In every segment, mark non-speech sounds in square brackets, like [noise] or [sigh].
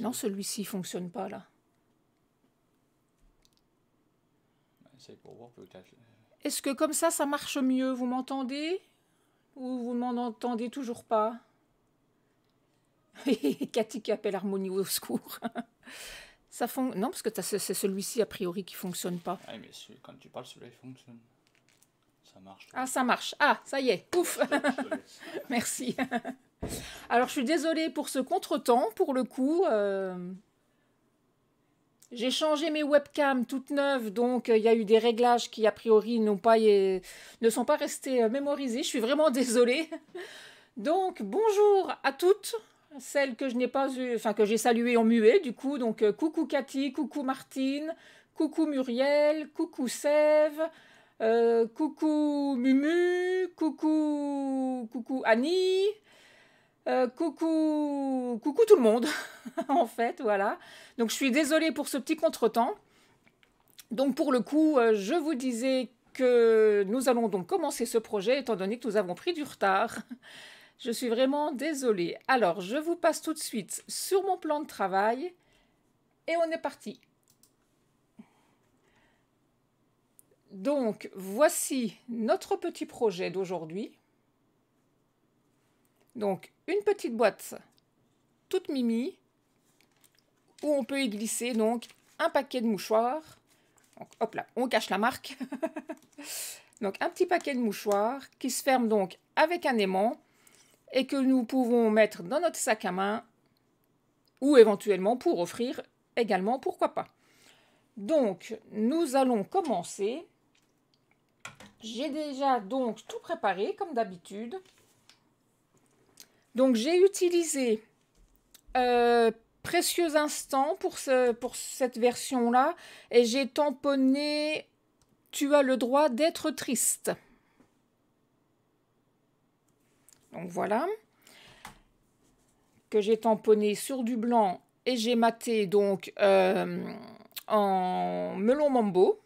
Non, celui-ci fonctionne pas là. Est-ce que comme ça, ça marche mieux Vous m'entendez Ou vous m'en entendez toujours pas [laughs] Cathy qui appelle Harmonie au secours. [laughs] ça Non, parce que c'est celui-ci a priori qui fonctionne pas. Oui, mais quand tu parles, celui fonctionne. Ah, ça marche. Ah, ça y est. Pouf. [laughs] [laughs] Merci. [laughs] Alors, je suis désolée pour ce contretemps, pour le coup. Euh. J'ai changé mes webcams toutes neuves, donc euh, il y a eu des réglages qui, a priori, n'ont pas, ne sont pas restés euh, mémorisés. Je suis vraiment désolée. Donc, bonjour à toutes celles que je n'ai pas eu, enfin que j'ai saluées en muet du coup. Donc coucou Cathy, coucou Martine, coucou Muriel, coucou Sève, euh, coucou Mumu, coucou, coucou Annie, euh, coucou, coucou tout le monde, [laughs] en fait, voilà. Donc je suis désolée pour ce petit contretemps. Donc pour le coup, euh, je vous disais que nous allons donc commencer ce projet étant donné que nous avons pris du retard. [laughs] Je suis vraiment désolée. Alors, je vous passe tout de suite sur mon plan de travail et on est parti. Donc, voici notre petit projet d'aujourd'hui. Donc, une petite boîte toute mimi où on peut y glisser donc un paquet de mouchoirs. hop là, on cache la marque. [laughs] donc, un petit paquet de mouchoirs qui se ferme donc avec un aimant et que nous pouvons mettre dans notre sac à main ou éventuellement pour offrir également, pourquoi pas. Donc, nous allons commencer j'ai déjà donc tout préparé comme d'habitude. Donc j'ai utilisé euh, Précieux Instant pour, cette version-là et j'ai tamponné Tu as le droit d'être triste. Donc voilà, que j'ai tamponné sur du blanc et j'ai maté donc euh, en melon mambo.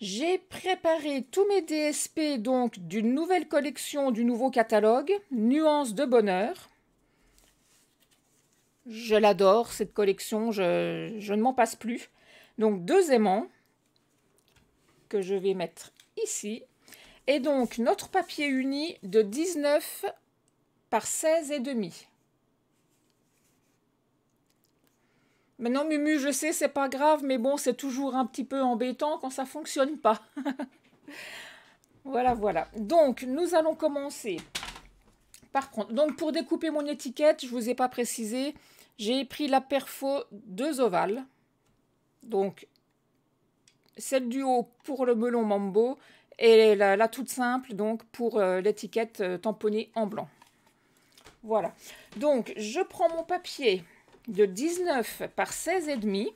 J'ai préparé tous mes DSP donc d'une nouvelle collection du nouveau catalogue, Nuances de bonheur. Je l'adore cette collection, je, je ne m'en passe plus. Donc deux aimants que je vais mettre ici. Et donc notre papier uni de 19 par 16 et demi. Maintenant, Mumu, je sais, c'est pas grave, mais bon, c'est toujours un petit peu embêtant quand ça fonctionne pas. [laughs] voilà, voilà. Donc, nous allons commencer par contre. Donc, pour découper mon étiquette, je vous ai pas précisé, j'ai pris la perfo deux ovales. Donc, celle du haut pour le melon mambo et la, toute simple donc pour euh, l'étiquette euh, tamponnée en blanc. Voilà. Donc, je prends mon papier de 19 par 16,5.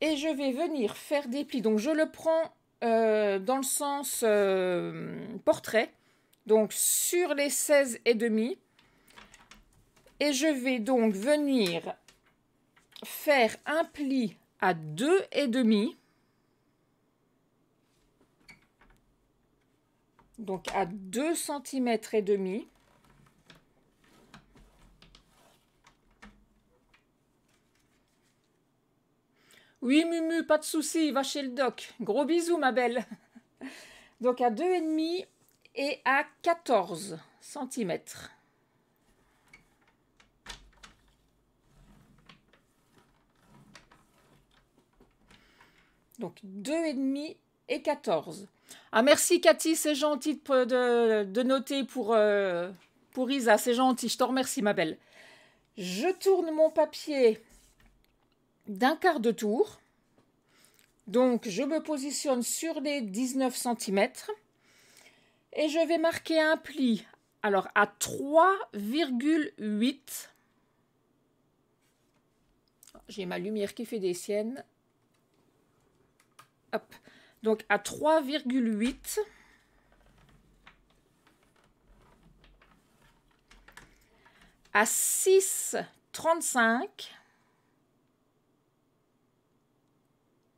Et je vais venir faire des plis. Donc je le prends euh, dans le sens euh, portrait. Donc sur les 16,5. Et je vais donc venir faire un pli à 2,5. Donc à 2 cm et demi. Oui, Mumu, pas de souci, va chez le doc. Gros bisous, ma belle. [laughs] Donc à 2,5 et à 14 cm. Donc 2,5 et 14. Ah merci Cathy, c'est gentil de, noter pour, euh, pour Isa, c'est gentil, je te remercie ma belle. Je tourne mon papier d'un quart de tour. Donc je me positionne sur les 19 cm et je vais marquer un pli. Alors à 3,8. J'ai ma lumière qui fait des siennes. Donc à 3,8. À 6,35.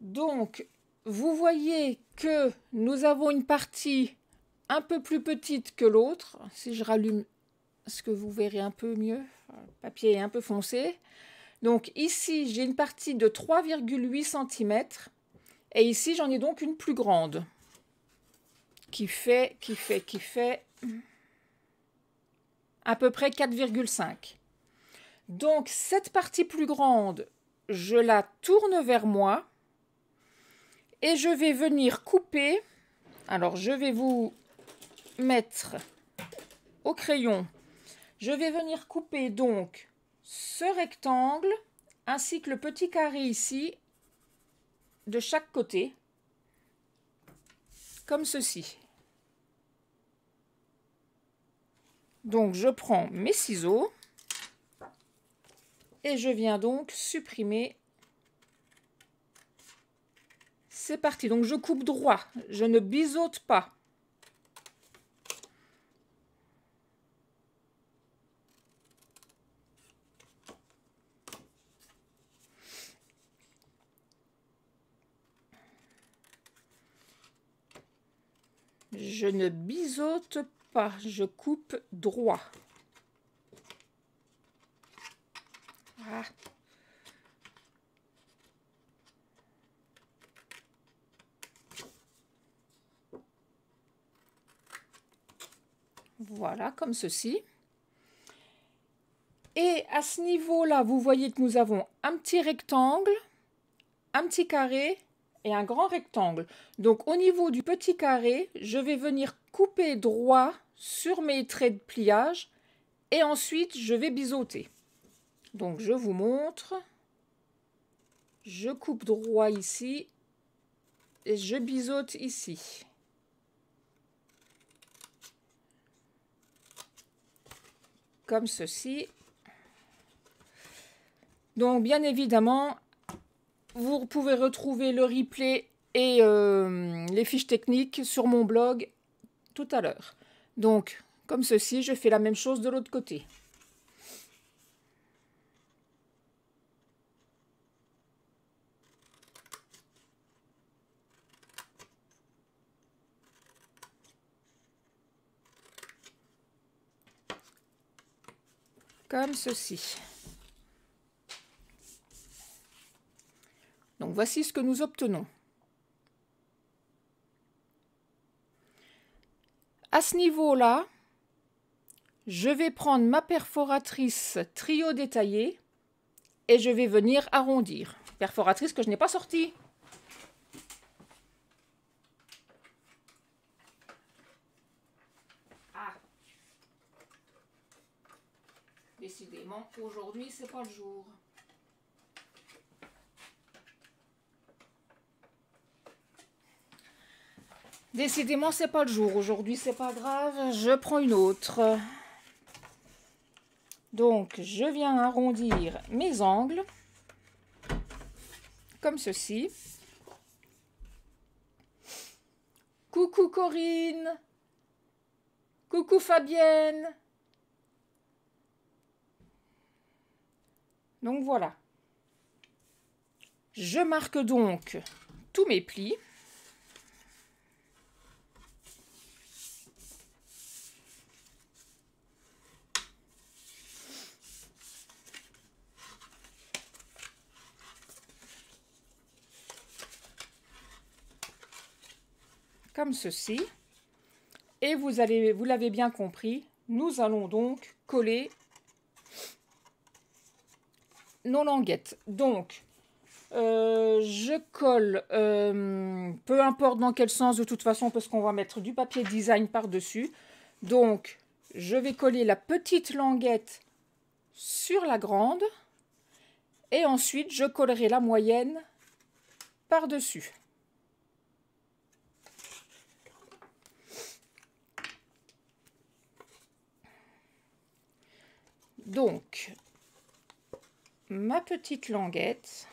Donc, vous voyez que nous avons une partie un peu plus petite que l'autre. Si je rallume, ce que vous verrez un peu mieux papier est un peu foncé. Donc ici, j'ai une partie de 3,8 cm. Et ici, j'en ai donc une plus grande. Qui fait, qui fait, qui fait à peu près 4,5. Donc cette partie plus grande, je la tourne vers moi et je vais venir couper. Alors je vais vous mettre au crayon. Je vais venir couper donc ce rectangle ainsi que le petit carré ici de chaque côté comme ceci. Donc je prends mes ciseaux et je viens donc supprimer. C'est parti, donc je coupe droit, je ne biseaute pas. Je ne biseaute pas, je coupe droit. Voilà, comme ceci. Et à ce niveau-là, vous voyez que nous avons un petit rectangle, un petit carré et un grand rectangle. Donc au niveau du petit carré, je vais venir couper droit sur mes traits de pliage et ensuite je vais biseauter. Donc, je vous montre. Je coupe droit ici. Et je biseaute ici. Comme ceci. Donc, bien évidemment, vous pouvez retrouver le replay et euh, les fiches techniques sur mon blog tout à l'heure. Donc, comme ceci, je fais la même chose de l'autre côté. comme ceci. Donc voici ce que nous obtenons. À ce niveau-là, je vais prendre ma perforatrice trio détaillé et je vais venir arrondir. Perforatrice que je n'ai pas sortie. Aujourd'hui, c'est pas le jour. Décidément, c'est pas le jour. Aujourd'hui, c'est pas grave. Je prends une autre. Donc, je viens arrondir mes angles. Comme ceci. Coucou Corinne. Coucou Fabienne. Donc voilà. Je marque donc tous mes plis. comme ceci. Et vous, allez, vous l'avez bien compris, nous allons donc coller non Donc, euh, je colle, euh, peu importe dans quel sens de toute façon, parce qu'on va mettre du papier design par-dessus. Donc, je vais coller la petite languette sur la grande. Et ensuite, je collerai la moyenne par-dessus. Donc, ma petite languette.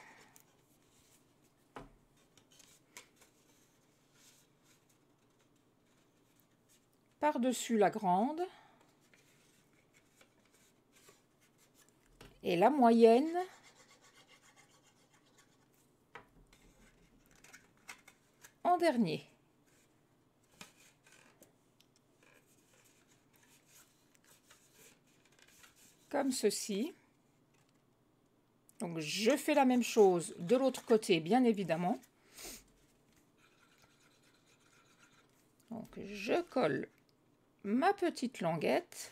Par-dessus la grande. Et la moyenne. En dernier. Comme ceci. Donc je fais la même chose de l'autre côté, bien évidemment. Donc je colle ma petite languette.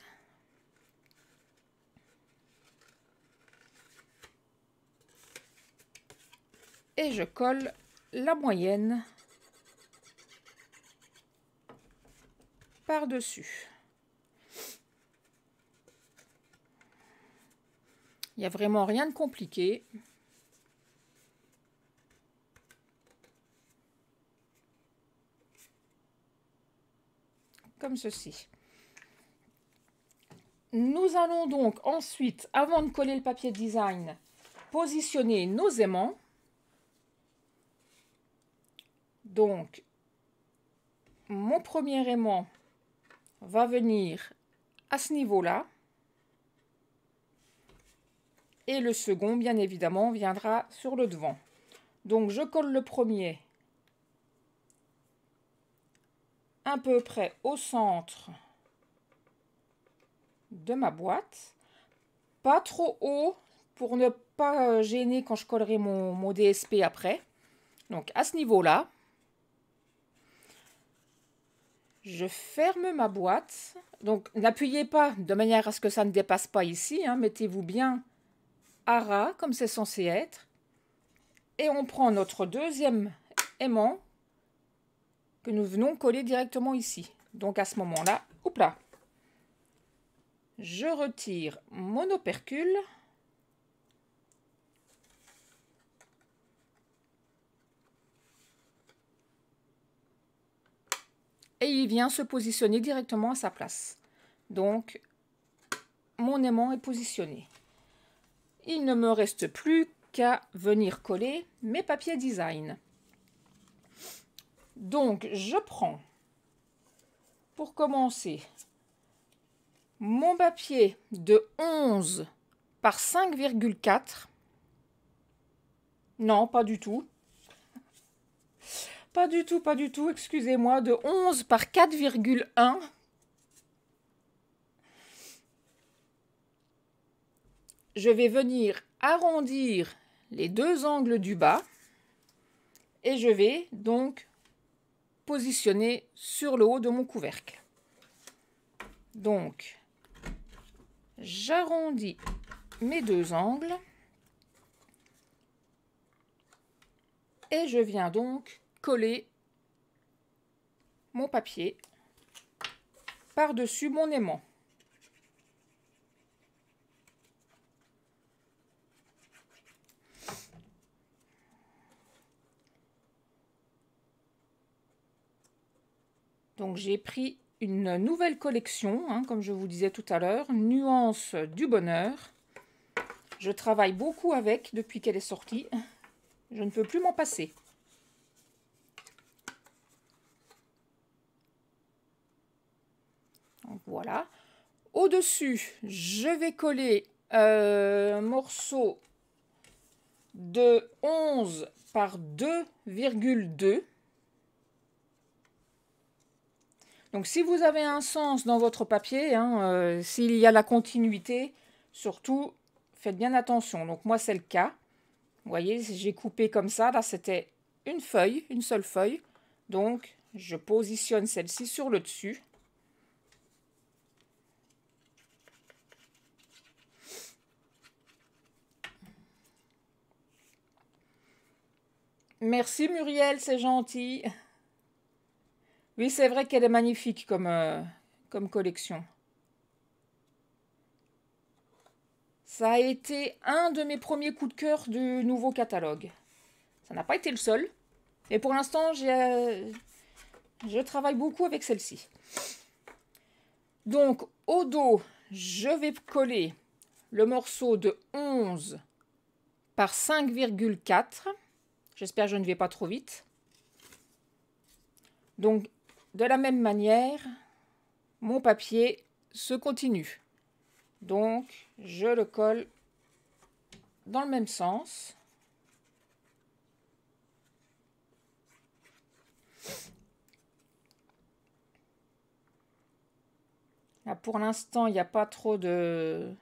Et je colle la moyenne par-dessus. Il n'y a vraiment rien de compliqué. Comme ceci. Nous allons donc ensuite, avant de coller le papier design, positionner nos aimants. Donc, mon premier aimant va venir à ce niveau-là et le second, bien évidemment, viendra sur le devant. Donc je colle le premier un peu près au centre de ma boîte. Pas trop haut pour ne pas euh, gêner quand je collerai mon, DSP après. Donc à ce niveau-là, je ferme ma boîte. Donc n'appuyez pas de manière à ce que ça ne dépasse pas ici. Hein. Mettez-vous bien comme c'est censé être. Et on prend notre deuxième aimant que nous venons coller directement ici. Donc à ce moment-là, hop là, je retire mon opercule. Et il vient se positionner directement à sa place. Donc, mon aimant est positionné il ne me reste plus qu'à venir coller mes papiers design. Donc, je prends, pour commencer, mon papier de 11 par 5,4. Non, pas du tout. Pas du tout, pas du tout, excusez-moi, de 11 par 4,1. je vais venir arrondir les deux angles du bas et je vais donc positionner sur le haut de mon couvercle. Donc, j'arrondis mes deux angles et je viens donc coller mon papier par-dessus mon aimant. Donc j'ai pris une nouvelle collection, hein, comme je vous disais tout à l'heure, Nuance du bonheur. Je travaille beaucoup avec depuis qu'elle est sortie. Je ne peux plus m'en passer. voilà. Au-dessus, je vais coller euh, un morceau de 11 par 2,2 Donc si vous avez un sens dans votre papier, hein, euh, s'il y a la continuité, surtout faites bien attention. Donc moi c'est le cas. Vous voyez, j'ai coupé comme ça. Là c'était une feuille, une seule feuille. Donc je positionne celle-ci sur le dessus. Merci Muriel, c'est gentil. Oui, c'est vrai qu'elle est magnifique comme, euh, comme collection. Ça a été un de mes premiers coups de cœur du nouveau catalogue. Ça n'a pas été le seul. Et pour l'instant, euh, je travaille beaucoup avec celle-ci. Donc, au dos, je vais coller le morceau de 11 par 5,4. J'espère que je ne vais pas trop vite. Donc, de la même manière, mon papier se continue. Donc, je le colle dans le même sens. Là, pour l'instant, il n'y a pas trop de,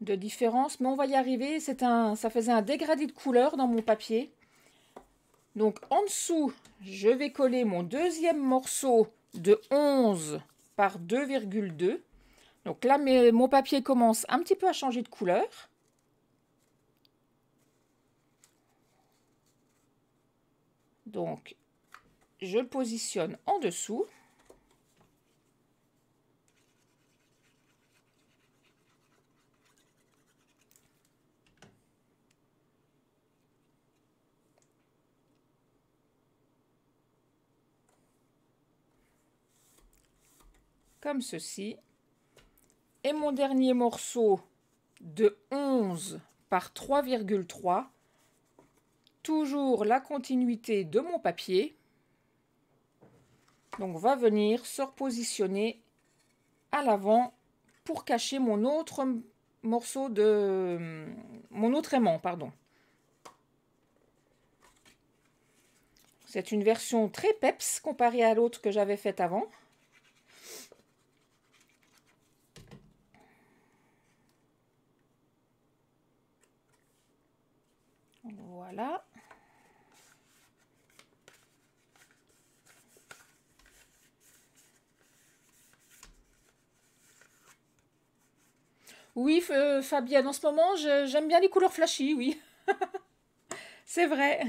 de différence, mais on va y arriver. Un, ça faisait un dégradé de couleur dans mon papier. Donc en dessous, je vais coller mon deuxième morceau de 11 par 2,2. Donc là, mon papier commence un petit peu à changer de couleur. Donc, je le positionne en dessous. comme ceci. Et mon dernier morceau de 11 par 3,3, toujours la continuité de mon papier. Donc va venir se repositionner à l'avant pour cacher mon autre morceau de mon autre aimant, pardon. C'est une version très peps comparée à l'autre que j'avais faite avant. Oui, euh, Fabienne, en ce moment, j'aime bien les couleurs flashy, oui. [laughs] C'est vrai.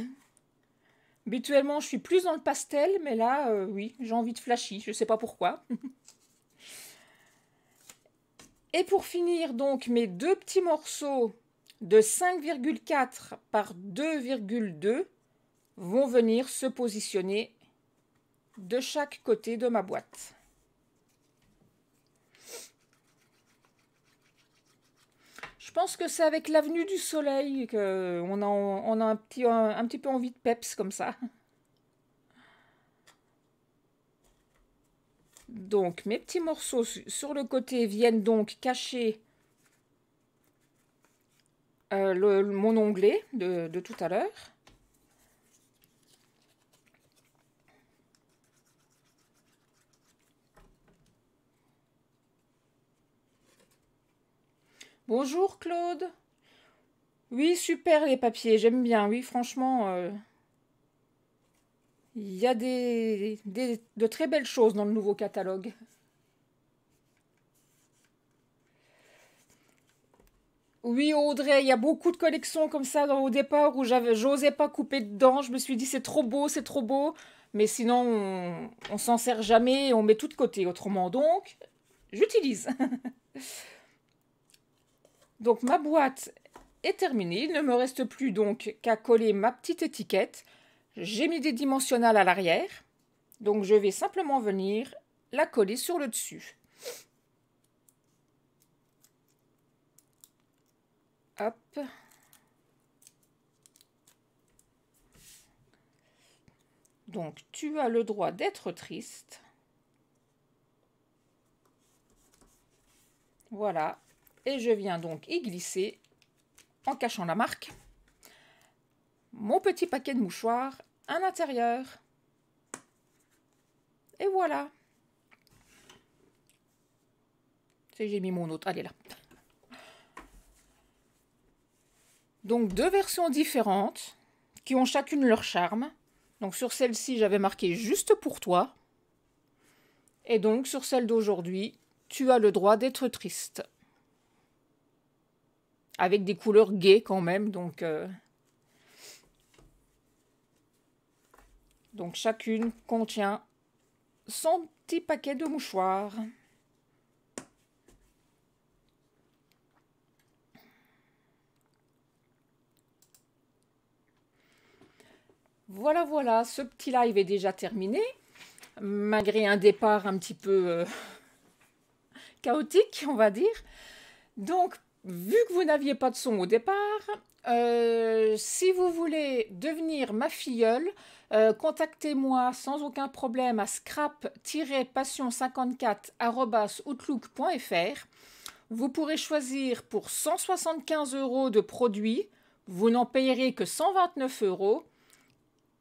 Habituellement, je suis plus dans le pastel, mais là, euh, oui, j'ai envie de flashy. Je ne sais pas pourquoi. [laughs] Et pour finir, donc, mes deux petits morceaux de 5,4 par 2,2 vont venir se positionner de chaque côté de ma boîte. Je pense que c'est avec l'avenue du soleil qu'on a, on a un, petit, un petit peu envie de peps comme ça. Donc mes petits morceaux sur le côté viennent donc cacher euh, le, mon onglet de, tout à l'heure. Bonjour Claude. Oui, super les papiers, j'aime bien. Oui, franchement, euh, il y a de très belles choses dans le nouveau catalogue. Oui, Audrey, il y a beaucoup de collections comme ça au départ où j'avais, j'osais pas couper dedans. Je me suis dit, c'est trop beau, c'est trop beau. Mais sinon, on, s'en sert jamais et on met tout de côté. Autrement, donc, j'utilise. [laughs] donc, ma boîte est terminée. Il ne me reste plus donc qu'à coller ma petite étiquette. J'ai mis des dimensionnales à l'arrière. Donc, je vais simplement venir la coller sur le dessus. Donc, tu as le droit d'être triste. Voilà. Et je viens donc y glisser, en cachant la marque, mon petit paquet de mouchoirs à l'intérieur. Et voilà. j'ai mis mon autre. Allez là. Donc deux versions différentes qui ont chacune leur charme. Donc sur celle-ci, j'avais marqué juste pour toi. Et donc sur celle d'aujourd'hui, tu as le droit d'être triste. Avec des couleurs gaies quand même, donc... Euh, donc chacune contient son petit paquet de mouchoirs. Voilà, voilà, ce petit live est déjà terminé, malgré un départ un petit peu euh, [laughs] chaotique, on va dire. Donc, vu que vous n'aviez pas de son au départ, euh, si vous voulez devenir ma filleule, euh, contactez-moi sans aucun problème à scrap-passion54.outlook.fr. Vous pourrez choisir pour 175 euros de produits, vous n'en payerez que 129 euros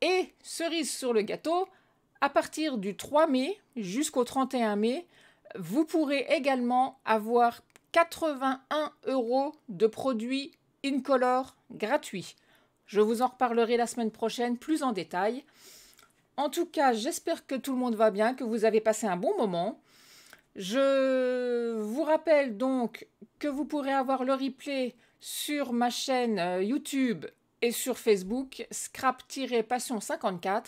et cerise sur le gâteau, à partir du 3 mai jusqu'au 31 mai, vous pourrez également avoir 81 euros de produits Incolor gratuits. Je vous en reparlerai la semaine prochaine plus en détail. En tout cas, j'espère que tout le monde va bien, que vous avez passé un bon moment. Je vous rappelle donc que vous pourrez avoir le replay sur ma chaîne euh, YouTube et sur Facebook, scrap-passion54.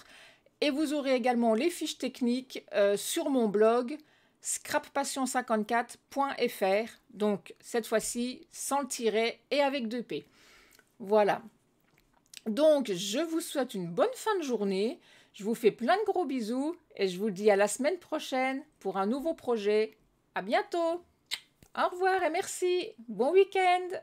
Et vous aurez également les fiches techniques euh, sur mon blog scrappassion54.fr. Donc cette fois-ci sans le tirer et avec deux P. Voilà. Donc je vous souhaite une bonne fin de journée. Je vous fais plein de gros bisous et je vous dis à la semaine prochaine pour un nouveau projet. À bientôt. Au revoir et merci. Bon week-end.